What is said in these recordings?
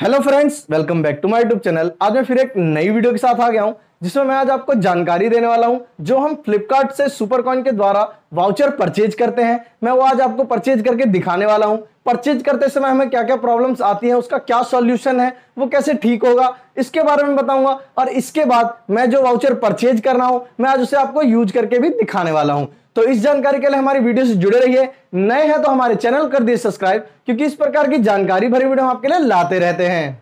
hello friends welcome back to my YouTube channel आज मैं फिर एक नई वीडियो के साथ आ गया हूं जिसमें मैं आज आपको जानकारी देने वाला हूं जो हम फ्लिपकार्ट से सुपरकॉइन के द्वारा वाउचर परचेज करते हैं मैं वो आज आपको परचेज करके दिखाने वाला हूं परचेज करते समय हमें क्या क्या प्रॉब्लम्स आती हैं उसका क्या सॉल्यूशन है वो कैसे ठीक होगा इसके बारे में बताऊंगा और इसके बाद मैं जो वाउचर परचेज करना हूं मैं आज उसे आपको यूज करके भी दिखाने वाला हूं तो इस जानकारी के लिए हमारी वीडियो से जुड़े रहिए नए हैं तो हमारे चैनल कर दिए सब्सक्राइब क्योंकि इस प्रकार की जानकारी भरी वीडियो हम आपके लिए लाते रहते हैं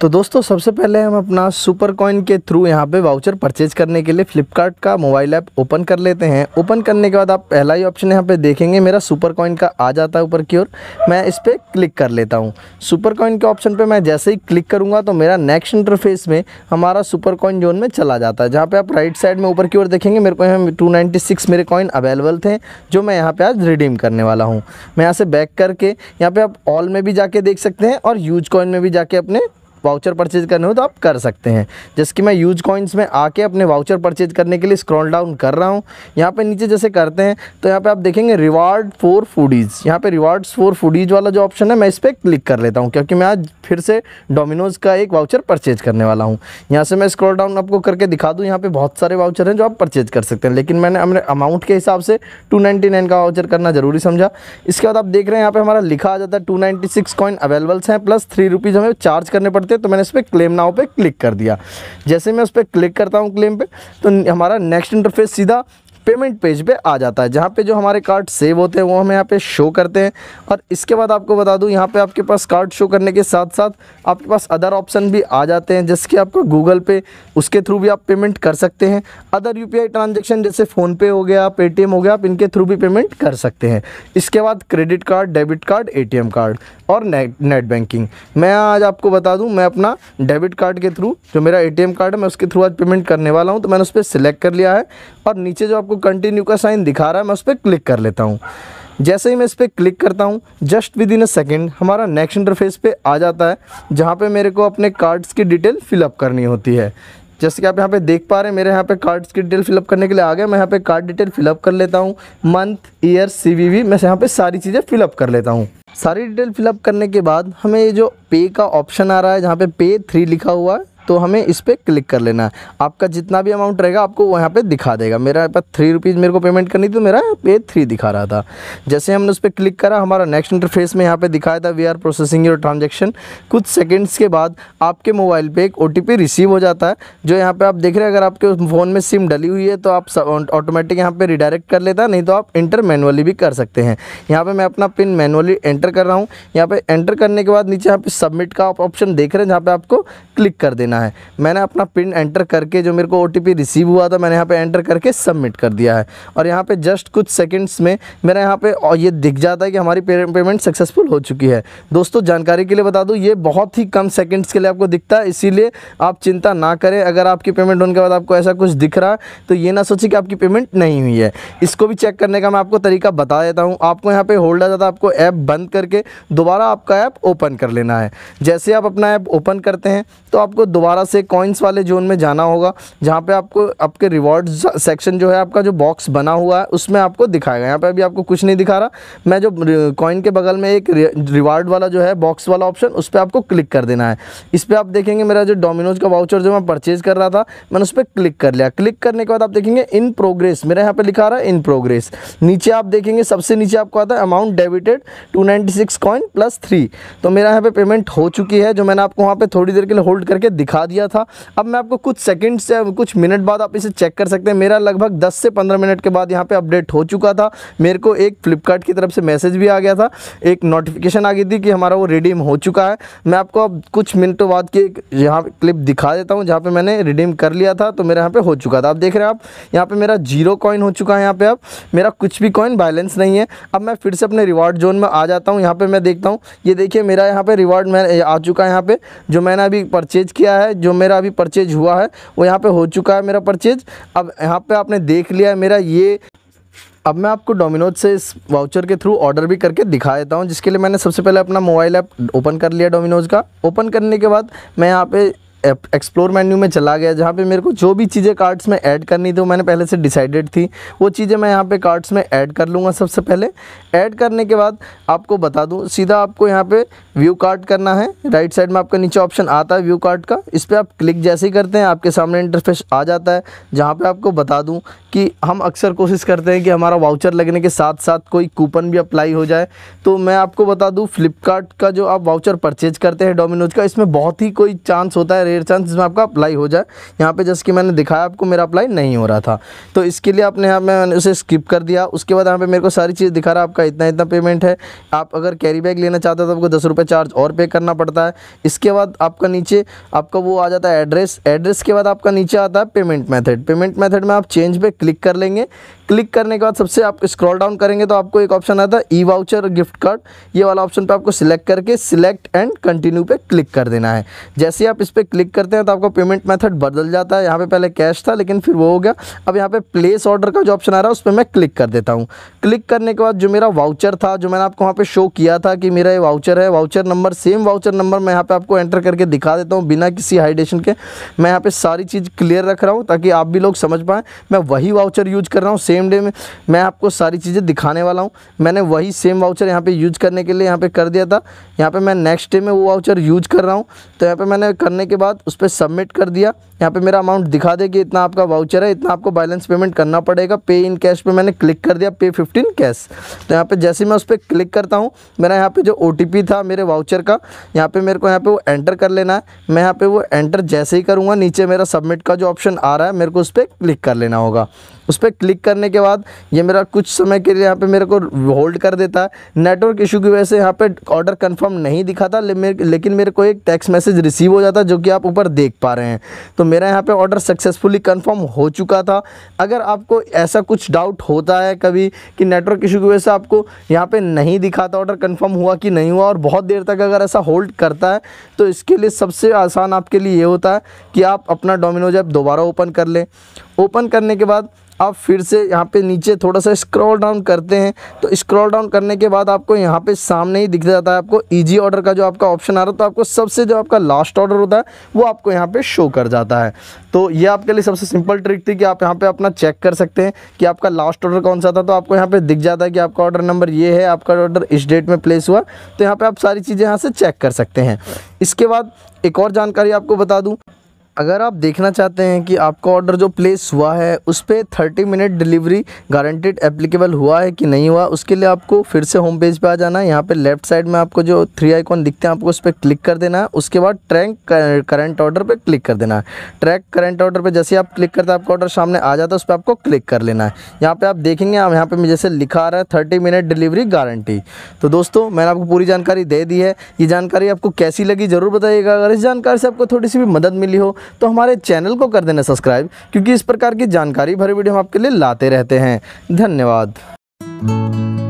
तो दोस्तों सबसे पहले हम अपना सुपर कॉइन के थ्रू यहाँ पे वाउचर परचेज करने के लिए फ्लिपकार्ट का मोबाइल ऐप ओपन कर लेते हैं ओपन करने के बाद आप पहला ही ऑप्शन यहाँ पे देखेंगे मेरा सुपर कॉइन का आ जाता है ऊपर की ओर मैं इस पर क्लिक कर लेता हूँ सुपर कॉइन के ऑप्शन पर मैं जैसे ही क्लिक करूँगा तो मेरा नेक्स्ट इंटरफेस में हमारा सुपर कॉइन जोन में चला जाता है जहाँ पर आप राइट साइड में ऊपर की ओर देखेंगे मेरे को यहाँ टू मेरे कॉइन अवेलेबल थे जो मैं यहाँ पर आज रिडीम करने वाला हूँ मैं यहाँ से बैक करके यहाँ पर आप ऑल में भी जाके देख सकते हैं और यूज कॉइन में भी जाके अपने वाउचर परचेज करने हो तो आप कर सकते हैं जैसे कि मैं यूज कॉइन्स में आके अपने वाउचर परचेज करने के लिए स्क्रॉल डाउन कर रहा हूँ यहाँ पर नीचे जैसे करते हैं तो यहाँ पर आप देखेंगे रिवार्ड फॉर फूडीज़ यहाँ पर रिवार्ड्स फॉर फूडीज़ वाला जो ऑप्शन है मैं इस पर क्लिक कर लेता हूँ क्योंकि मैं आज फिर से डोमिनोज़ का एक वाउचर परचेज करने वाला हूँ यहाँ से मैं स्क्रॉल डाउन आपको करके दिखा दूँ यहाँ पर बहुत सारे वाउचर हैं जो आप परचेज कर सकते हैं लेकिन मैंने अपने अमाउंट के हिसाब से टू का वाउचर करना ज़रूरी समझा इसके बाद आप देख रहे हैं यहाँ पर हमारा लिखा आ जाता है two ninety six coin availables हैं प्लस थ्री रुपीज़ हमें चार्ज करने पड़ते हैं तो मैंने इस पर क्लेम नाव पे क्लिक कर दिया जैसे मैं उस पर क्लिक करता हूँ क्लेम पे तो हमारा नेक्स्ट इंटरफेस सीधा पेमेंट पेज पे आ जाता है जहाँ पे जो हमारे कार्ड सेव होते हैं वो हम यहाँ पे शो करते हैं और इसके बाद आपको बता दूँ यहाँ पे आपके पास कार्ड शो करने के साथ साथ आपके पास अदर ऑप्शन भी आ जाते हैं जैसे कि आपका गूगल पे उसके थ्रू भी आप पेमेंट कर सकते हैं अदर यू ट्रांजेक्शन जैसे फ़ोनपे हो गया पेटीएम हो गया आप इनके थ्रू भी पेमेंट कर सकते हैं इसके बाद credit card debit card A card और नेट नेट बैंकिंग मैं आज आपको बता दूँ मैं अपना डेबिट कार्ड के थ्रू जो मेरा ए कार्ड है मैं उसके थ्रू आज पेमेंट करने वाला हूँ तो मैंने उस पर सिलेक्ट कर लिया है और नीचे जो आपको कंटिन्यू का साइन दिखा रहा है मैं उस पर क्लिक कर लेता हूँ जैसे ही मैं इस पर क्लिक करता हूँ just within a second हमारा नेक्स्ट इंटरफेस पे आ जाता है जहाँ पे मेरे को अपने कार्ड्स की डिटेल फिलअप करनी होती है जैसे कि आप यहाँ पे देख पा रहे हैं मेरे यहाँ पे कार्ड्स की डिटेल फिलअप करने के लिए आ गया मैं यहाँ पे कार्ड डिटेल फिलअप कर लेता हूँ मंथ ईयर सीवीवी मैं यहाँ पर सारी चीज़ें फिलअप कर लेता हूँ सारी डिटेल फिलअप करने के बाद हमें ये जो पे का ऑप्शन आ रहा है जहाँ पे पे थ्री लिखा हुआ है तो हमें इस पर क्लिक कर लेना है आपका जितना भी अमाउंट रहेगा आपको यहाँ पर दिखा देगा मेरा पास थ्री रुपीज़ मेरे को पेमेंट करनी थी तो मेरा पे थ्री दिखा रहा था जैसे हमने उस पर क्लिक करा हमारा नेक्स्ट इंटरफेस में यहाँ पर दिखाया था we are processing your transaction कुछ सेकेंड्स के बाद आपके मोबाइल पर एक ओ रिसीव हो जाता है जो यहाँ पर आप देख रहे हैं अगर आपके फ़ोन में सिम डली हुई है तो आप ऑटोमेटिक यहाँ पर रिडायरेक्ट कर लेता नहीं तो आप इंटर मैनुअली भी कर सकते हैं यहाँ पर मैं अपना पिन मैनुअली एंटर कर रहा हूँ यहाँ पर एंटर करने के बाद नीचे यहाँ पर सबमिट का ऑप्शन देख रहे हैं जहाँ पर आपको क्लिक कर देना करना है मैंने अपना पिन एंटर करके जो मेरे को ओ रिसीव हुआ था मैंने यहाँ पर एंटर करके सबमिट कर दिया है और यहाँ पर जस्ट कुछ सेकेंड्स में मेरा यहाँ पर ये दिख जाता है कि हमारी पेमेंट सक्सेसफुल हो चुकी है दोस्तों जानकारी के लिए बता दूँ ये बहुत ही कम सेकेंड्स के लिए आपको दिखता है इसीलिए आप चिंता ना करें अगर आपकी पेमेंट होने के बाद आपको ऐसा कुछ दिख रहा तो ये ना सोचे कि आपकी पेमेंट नहीं हुई है इसको भी चेक करने का मैं आपको तरीका बता देता हूँ आपको यहाँ पे होल्ड आ जाता है आपको ऐप बंद करके दोबारा आपका ऐप ओपन कर लेना है जैसे आप अपना ऐप ओपन करते हैं तो आपको दोबारा दोबारा से कॉइन्स वाले जोन में जाना होगा जहाँ पे आपको आपके रिवॉर्ड सेक्शन जो है आपका जो बॉक्स बना हुआ है उसमें आपको दिखाएगा यहाँ पे अभी आपको कुछ नहीं दिखा रहा मैं जो कॉइन के बगल में एक रिवार्ड वाला जो है बॉक्स वाला ऑप्शन उस पर आपको क्लिक कर देना है इस पर आप देखेंगे मेरा जो डोमिनोज का वाउचर जो मैं परचेज़ कर रहा था मैंने उस पर क्लिक कर लिया क्लिक करने के बाद आप देखेंगे इन प्रोग्रेस मेरा यहाँ पर लिखा रहा है इन प्रोग्रेस नीचे आप देखेंगे सबसे नीचे आपको आता है amount debited two ninety six coin plus three तो मेरा यहाँ पे पेमेंट हो चुकी है जो मैंने आपको वहाँ पर थोड़ी देर के लिए होल्ड करके दिखा दिखा दिया था अब मैं आपको कुछ सेकंड से कुछ मिनट बाद आप इसे चेक कर सकते हैं मेरा लगभग 10 से 15 मिनट के बाद यहाँ पे अपडेट हो चुका था मेरे को एक फ्लिपकार्ट की तरफ से मैसेज भी आ गया था एक नोटिफिकेशन आ गई थी कि हमारा वो रिडीम हो चुका है मैं आपको अब कुछ मिनटों बाद की यहाँ क्लिप दिखा देता हूँ जहाँ पर मैंने रिडीम कर लिया था तो मेरे यहाँ पर हो चुका था आप देख रहे हैं आप यहाँ पर मेरा जीरो कॉइन हो चुका है यहाँ पर अब मेरा कुछ भी कॉइन बैलेंस नहीं है अब मैं फिर से अपने रिवार्ड जोन में आ जाता हूँ यहाँ पर मैं देखता हूँ ये देखिए मेरा यहाँ पर रिवार्ड मैं आ चुका है यहाँ पर जो मैंने अभी परचेज़ किया है है जो मेरा अभी परचेज हुआ है वो यहाँ पे हो चुका है मेरा परचेज अब यहाँ पे आपने देख लिया है मेरा ये अब मैं आपको डोमिनोज से इस वाउचर के थ्रू ऑर्डर भी करके दिखा देता हूँ जिसके लिए मैंने सबसे पहले अपना मोबाइल ऐप ओपन कर लिया डोमिनोज का ओपन करने के बाद मैं यहाँ पे एक्सप्लोर मेन्यू में चला गया जहाँ पे मेरे को जो भी चीज़ें कार्ड्स में ऐड करनी थी वो मैंने पहले से डिसाइडेड थी वो चीज़ें मैं यहाँ पे कार्ड्स में ऐड कर लूँगा सबसे पहले ऐड करने के बाद आपको बता दूँ सीधा आपको यहाँ पे व्यू कार्ड करना है राइट साइड में आपका नीचे ऑप्शन आता है व्यू कार्ड का इस पर आप क्लिक जैसे ही करते हैं आपके सामने इंटरफेस आ जाता है जहाँ पे आपको बता दूँ कि हम अक्सर कोशिश करते हैं कि हमारा वाउचर लगने के साथ साथ कोई कूपन भी अप्लाई हो जाए तो मैं आपको बता दूँ फ्लिपकार्ट का जो आप वाउचर परचेज करते हैं डोमिनोज का इसमें बहुत ही कोई चांस होता है रेयर चांस जिसमें आपका अप्लाई हो जाए यहाँ पर जैसे कि मैंने दिखाया आपको मेरा अप्लाई नहीं हो रहा था तो इसके लिए आपने यहाँ मैंने उसे स्किप कर दिया उसके बाद यहाँ पर मेरे को सारी चीज़ दिखा रहा है आपका इतना इतना पेमेंट है आप अगर कैरी बैग लेना चाहते हो तो आपको दस रुपये चार्ज और पे करना पड़ता है इसके बाद आपका नीचे आपका वो आ जाता है एड्रेस एड्रेस के बाद आपका नीचे आता है पेमेंट मेथड पेमेंट मेथड में आप चेंज पे क्लिक कर लेंगे क्लिक करने के बाद सबसे आप स्क्रॉल डाउन करेंगे तो आपको एक ऑप्शन आता है ई वाउचर गिफ्ट कार्ड ये वाला ऑप्शन पर आपको सिलेक्ट करके सिलेक्ट एंड कंटिन्यू पर क्लिक कर देना है जैसे आप इस पर क्लिक करते हैं तो आपका पेमेंट मैथड बदल जाता है यहाँ पे पहले कैश था लेकिन फिर वो हो गया अब यहाँ पर प्लेस ऑर्डर का जो ऑप्शन आ रहा है उस पर मैं क्लिक कर देता हूँ क्लिक करने के बाद जो मेरा वाउचर था जो मैंने आपको वहाँ पर शो किया था कि मेरा ये वाउचर है voucher voucher number same voucher number मैं यहाँ पे आपको एंटर करके दिखा देता हूँ बिना किसी हाइडेशन के मैं यहाँ पे सारी चीज़ क्लियर रख रहा हूँ ताकि आप भी लोग समझ पाएँ मैं वही वाउचर यूज कर रहा हूँ सेम डे में मैं आपको सारी चीज़ें दिखाने वाला हूँ मैंने वही सेम वाउचर यहाँ पर यूज करने के लिए यहाँ पर कर दिया था यहाँ पर मैं नेक्स्ट डे में वो वाउचर यूज कर रहा हूँ तो यहाँ पर मैंने करने के बाद उस पर सबमिट कर दिया यहाँ पे मेरा अमाउंट दिखा दे कि इतना आपका वाउचर है इतना आपको बैलेंस पेमेंट करना पड़ेगा पे इन कैश पे मैंने क्लिक कर दिया पे फिफ्टीन कैश तो यहाँ पे जैसे मैं उस पर क्लिक करता हूँ मेरा यहाँ पे जो ओ था मेरे वाउचर का यहाँ पे मेरे को यहाँ पे वो एंटर कर लेना है मैं यहाँ पे वो एंटर जैसे ही करूँगा नीचे मेरा सबमिट का जो ऑप्शन आ रहा है मेरे को उस पर क्लिक कर लेना होगा उस पर क्लिक करने के बाद ये मेरा कुछ समय के लिए यहाँ पे मेरे को होल्ड कर देता है नेटवर्क इशू की वजह से यहाँ पे ऑर्डर कंफर्म नहीं दिखाता ले, लेकिन मेरे को एक टेक्स्ट मैसेज रिसीव हो जाता जो कि आप ऊपर देख पा रहे हैं तो मेरा यहाँ पर ऑर्डर सक्सेसफुली कन्फर्म हो चुका था अगर आपको ऐसा कुछ डाउट होता है कभी कि नेटवर्क इशू की वजह से आपको यहाँ पर नहीं दिखाता ऑर्डर कन्फर्म हुआ कि नहीं हुआ और बहुत देर तक अगर ऐसा होल्ड करता है तो इसके लिए सबसे आसान आपके लिए ये होता है कि आप अपना डोमिनोज ऐप दोबारा ओपन कर लें ओपन करने के बाद आप फिर से यहाँ पे नीचे थोड़ा सा स्क्रॉल डाउन करते हैं तो स्क्रॉल डाउन करने के बाद आपको यहाँ पे सामने ही दिख जाता है आपको इजी ऑर्डर का जो आपका ऑप्शन आ रहा है तो आपको सबसे जो आपका लास्ट ऑर्डर होता है वो आपको यहाँ पे शो कर जाता है तो ये आपके लिए सबसे सिंपल ट्रिक थी कि आप यहाँ पर अपना चेक कर सकते हैं कि आपका लास्ट ऑर्डर कौन सा था तो आपको यहाँ पर दिख जाता है कि आपका ऑर्डर नंबर ये है आपका ऑर्डर इस डेट में प्लेस हुआ तो यहाँ पर आप सारी चीज़ें यहाँ से चेक कर सकते हैं इसके बाद एक और जानकारी आपको बता दूँ अगर आप देखना चाहते हैं कि आपका ऑर्डर जो प्लेस हुआ है उस पर thirty minute delivery guaranteed applicable हुआ है कि नहीं हुआ उसके लिए आपको फिर से होम पेज पे आ जाना है यहाँ पे लेफ्ट साइड में आपको जो थ्री आइकॉन दिखते हैं आपको उस पर क्लिक कर देना है उसके बाद ट्रैक करंट ऑर्डर पर क्लिक कर देना है ट्रैक करंट ऑर्डर पर जैसे आप क्लिक करते हैं आपका ऑर्डर सामने आ जाता है उस पर आपको क्लिक कर लेना है यहाँ पर आप देखेंगे आप यहाँ पर जैसे लिखा आ रहा है थर्टी मिनट डिलीवरी गारंटी तो दोस्तों मैंने आपको पूरी जानकारी दे दी है ये जानकारी आपको कैसी लगी ज़रूर बताइएगा अगर इस जानकारी से आपको थोड़ी सी भी मदद मिली हो तो हमारे चैनल को कर देना सब्सक्राइब क्योंकि इस प्रकार की जानकारी भरे वीडियो हम आपके लिए लाते रहते हैं धन्यवाद